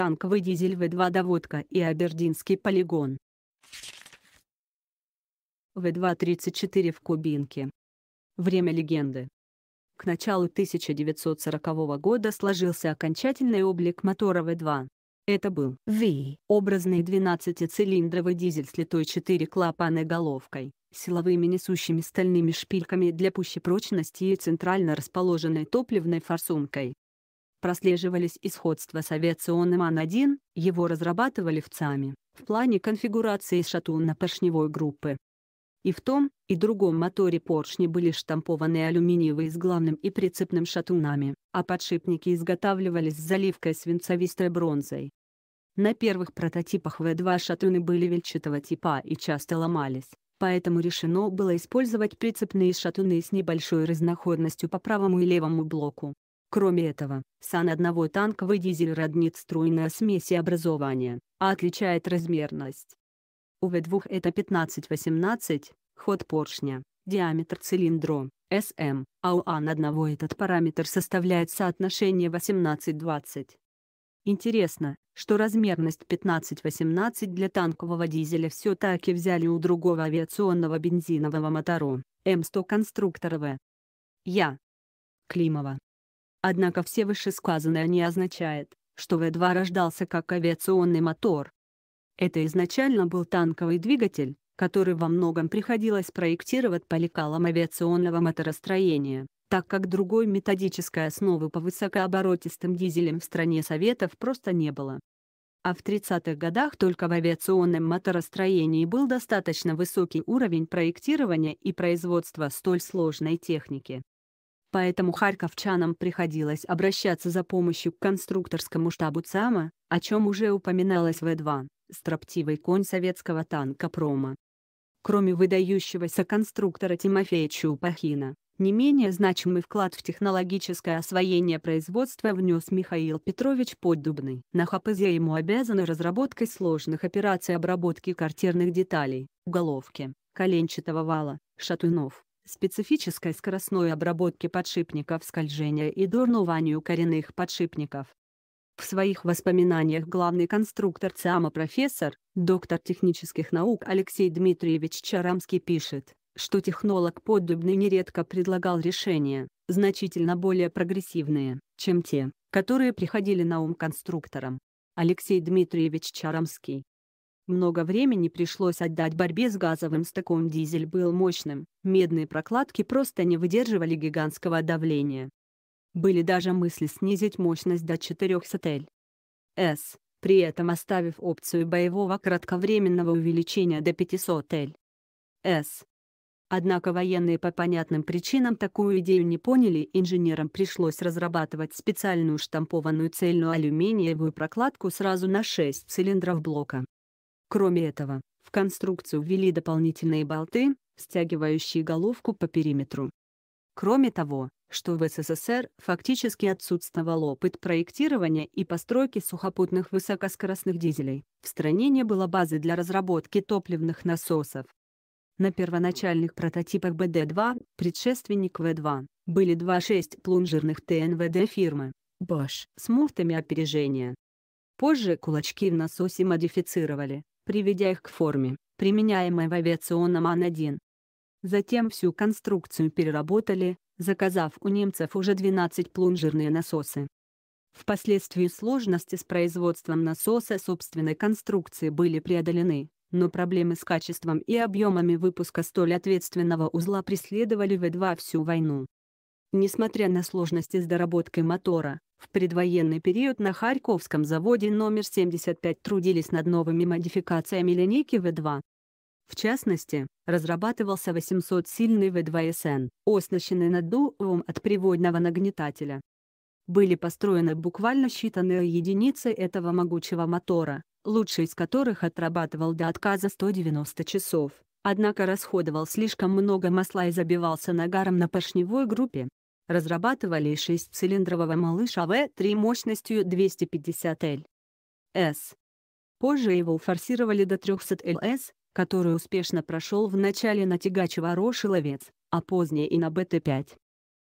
танковый дизель В-2 «Доводка» и Абердинский полигон. В-2-34 в Кубинке. Время легенды. К началу 1940 года сложился окончательный облик мотора В-2. Это был V, образный 12-цилиндровый дизель с литой 4 клапанной головкой, силовыми несущими стальными шпильками для пущей прочности и центрально расположенной топливной форсункой прослеживались и сходства с авиационным Ан-1, его разрабатывали в ЦАМе, в плане конфигурации шатунно-поршневой группы. И в том, и другом моторе поршни были штампованы алюминиевые с главным и прицепным шатунами, а подшипники изготавливались с заливкой свинцовистой бронзой. На первых прототипах В2 э шатуны были вельчатого типа и часто ломались, поэтому решено было использовать прицепные шатуны с небольшой разноходностью по правому и левому блоку. Кроме этого, сан одного танковый дизель роднит стройная смесь и образование, а отличает размерность. У В 2 это 15-18, ход поршня, диаметр цилиндро, см. а у ан одного этот параметр составляет соотношение 18-20. Интересно, что размерность 15-18 для танкового дизеля все-таки взяли у другого авиационного бензинового мотора, М100 конструктора В. Я. Климова. Однако все вышесказанное не означает, что В2 рождался как авиационный мотор. Это изначально был танковый двигатель, который во многом приходилось проектировать по лекалам авиационного моторостроения, так как другой методической основы по высокооборотистым дизелям в стране Советов просто не было. А в 30-х годах только в авиационном моторостроении был достаточно высокий уровень проектирования и производства столь сложной техники. Поэтому харьковчанам приходилось обращаться за помощью к конструкторскому штабу ЦАМа, о чем уже упоминалось в 2 строптивый конь советского танка «Прома». Кроме выдающегося конструктора Тимофея Чупахина, не менее значимый вклад в технологическое освоение производства внес Михаил Петрович Поддубный. На ХПЗ ему обязаны разработкой сложных операций обработки картерных деталей, уголовки, коленчатого вала, шатунов, специфической скоростной обработки подшипников скольжения и дурнованию коренных подшипников. В своих воспоминаниях главный конструктор ЦАМа профессор, доктор технических наук Алексей Дмитриевич Чарамский пишет, что технолог поддубный нередко предлагал решения, значительно более прогрессивные, чем те, которые приходили на ум конструкторам. Алексей Дмитриевич Чарамский много времени пришлось отдать борьбе с газовым стыком дизель был мощным, медные прокладки просто не выдерживали гигантского давления. Были даже мысли снизить мощность до 400 Л. С, при этом оставив опцию боевого кратковременного увеличения до 500 Л. С. Однако военные по понятным причинам такую идею не поняли, инженерам пришлось разрабатывать специальную штампованную цельную алюминиевую прокладку сразу на 6 цилиндров блока. Кроме этого, в конструкцию ввели дополнительные болты, стягивающие головку по периметру. Кроме того, что в СССР фактически отсутствовал опыт проектирования и постройки сухопутных высокоскоростных дизелей, в стране не было базы для разработки топливных насосов. На первоначальных прототипах БД-2, предшественник В-2, были 2-6 плунжерных ТНВД фирмы Bosch с муртами опережения. Позже кулачки в насосе модифицировали, приведя их к форме, применяемой в авиационном Ан-1. Затем всю конструкцию переработали, заказав у немцев уже 12 плунжерные насосы. Впоследствии сложности с производством насоса собственной конструкции были преодолены, но проблемы с качеством и объемами выпуска столь ответственного узла преследовали В2 всю войну. Несмотря на сложности с доработкой мотора, в предвоенный период на Харьковском заводе номер 75 трудились над новыми модификациями линейки В2. В частности, разрабатывался 800-сильный В2СН, оснащенный наддувом от приводного нагнетателя. Были построены буквально считанные единицы этого могучего мотора, лучший из которых отрабатывал до отказа 190 часов, однако расходовал слишком много масла и забивался нагаром на поршневой группе разрабатывали 6 малыша V3 мощностью 250 Л.С. Позже его форсировали до 300 Л.С., который успешно прошел в начале на тягач Ворошиловец, а позднее и на БТ-5.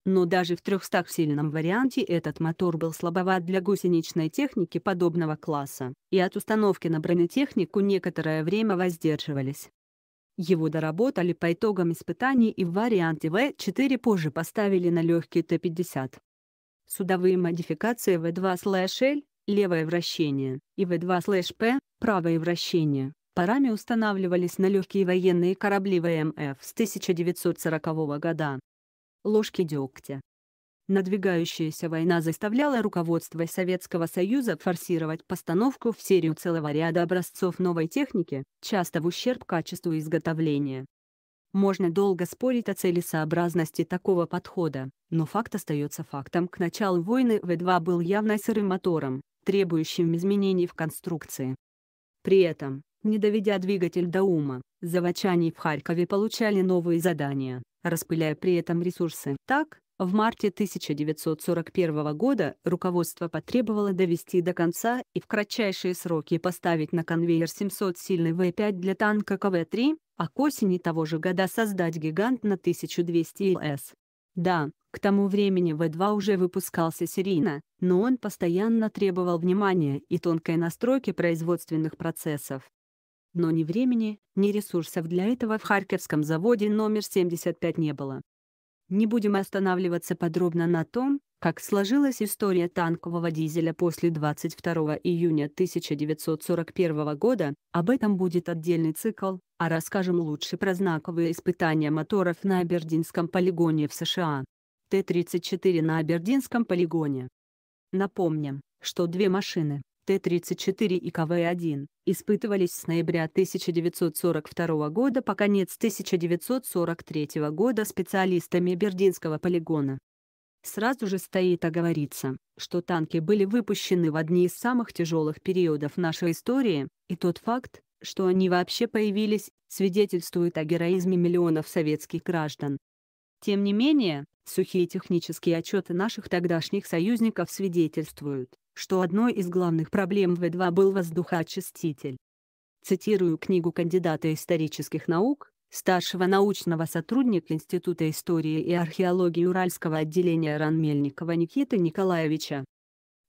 Но даже в 300-сильном варианте этот мотор был слабоват для гусеничной техники подобного класса, и от установки на бронетехнику некоторое время воздерживались. Его доработали по итогам испытаний и в варианте В4 позже поставили на легкий Т-50. Судовые модификации В2-L – левое вращение, и В2-P – правое вращение. Парами устанавливались на легкие военные корабли ВМФ с 1940 года. Ложки дегтя Надвигающаяся война заставляла руководство Советского Союза форсировать постановку в серию целого ряда образцов новой техники, часто в ущерб качеству изготовления. Можно долго спорить о целесообразности такого подхода, но факт остается фактом. К началу войны В-2 был явно сырым мотором, требующим изменений в конструкции. При этом, не доведя двигатель до ума, заводчане в Харькове получали новые задания, распыляя при этом ресурсы. Так, в марте 1941 года руководство потребовало довести до конца и в кратчайшие сроки поставить на конвейер 700-сильный В-5 для танка КВ-3, а к осени того же года создать гигант на 1200 ЛС. Да, к тому времени В-2 уже выпускался серийно, но он постоянно требовал внимания и тонкой настройки производственных процессов. Но ни времени, ни ресурсов для этого в Харьковском заводе номер 75 не было. Не будем останавливаться подробно на том, как сложилась история танкового дизеля после 22 июня 1941 года, об этом будет отдельный цикл, а расскажем лучше про знаковые испытания моторов на Абердинском полигоне в США. Т-34 на Абердинском полигоне. Напомним, что две машины, Т-34 и КВ-1, испытывались с ноября 1942 года по конец 1943 года специалистами Бердинского полигона. Сразу же стоит оговориться, что танки были выпущены в одни из самых тяжелых периодов нашей истории, и тот факт, что они вообще появились, свидетельствует о героизме миллионов советских граждан. Тем не менее, сухие технические отчеты наших тогдашних союзников свидетельствуют, что одной из главных проблем В2 был воздухоочиститель. Цитирую книгу кандидата исторических наук, старшего научного сотрудника Института истории и археологии Уральского отделения РАН Мельникова Никиты Николаевича.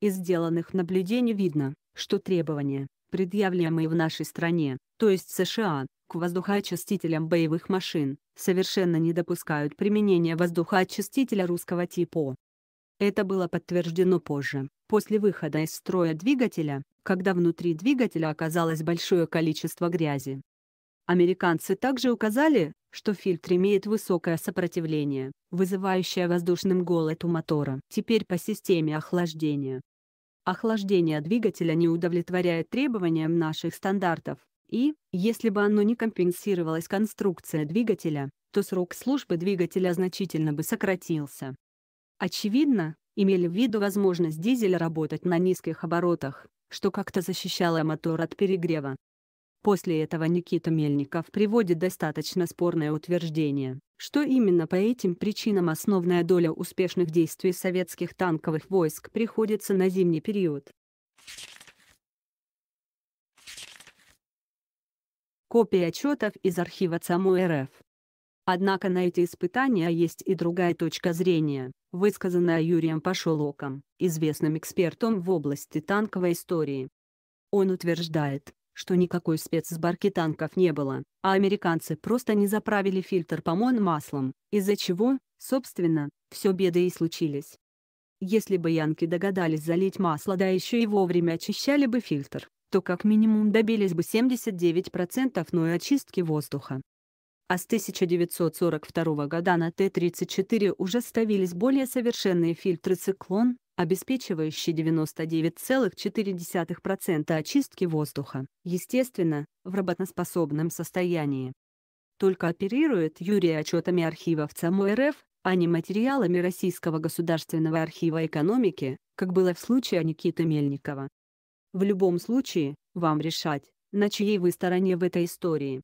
Из сделанных наблюдений видно, что требования, предъявляемые в нашей стране, то есть США, к воздухоочистителям боевых машин, совершенно не допускают применения воздухоочистителя русского типа. Это было подтверждено позже, после выхода из строя двигателя, когда внутри двигателя оказалось большое количество грязи. Американцы также указали, что фильтр имеет высокое сопротивление, вызывающее воздушным голод у мотора. Теперь по системе охлаждения. Охлаждение двигателя не удовлетворяет требованиям наших стандартов, и, если бы оно не компенсировалось конструкцией двигателя, то срок службы двигателя значительно бы сократился. Очевидно, имели в виду возможность дизеля работать на низких оборотах, что как-то защищало мотор от перегрева. После этого Никита Мельников приводит достаточно спорное утверждение, что именно по этим причинам основная доля успешных действий советских танковых войск приходится на зимний период. Копия отчетов из архива ЦАМУ РФ. Однако на эти испытания есть и другая точка зрения высказанное Юрием Пашулоком, известным экспертом в области танковой истории. Он утверждает, что никакой спецсбарки танков не было, а американцы просто не заправили фильтр помон маслом, из-за чего, собственно, все беды и случились. Если бы янки догадались залить масло да еще и вовремя очищали бы фильтр, то как минимум добились бы 79% ной очистки воздуха а с 1942 года на Т-34 уже ставились более совершенные фильтры «Циклон», обеспечивающие 99,4% очистки воздуха, естественно, в работоспособном состоянии. Только оперирует Юрий отчетами архивов ЦАМУ РФ, а не материалами Российского государственного архива экономики, как было в случае Никиты Мельникова. В любом случае, вам решать, на чьей вы стороне в этой истории.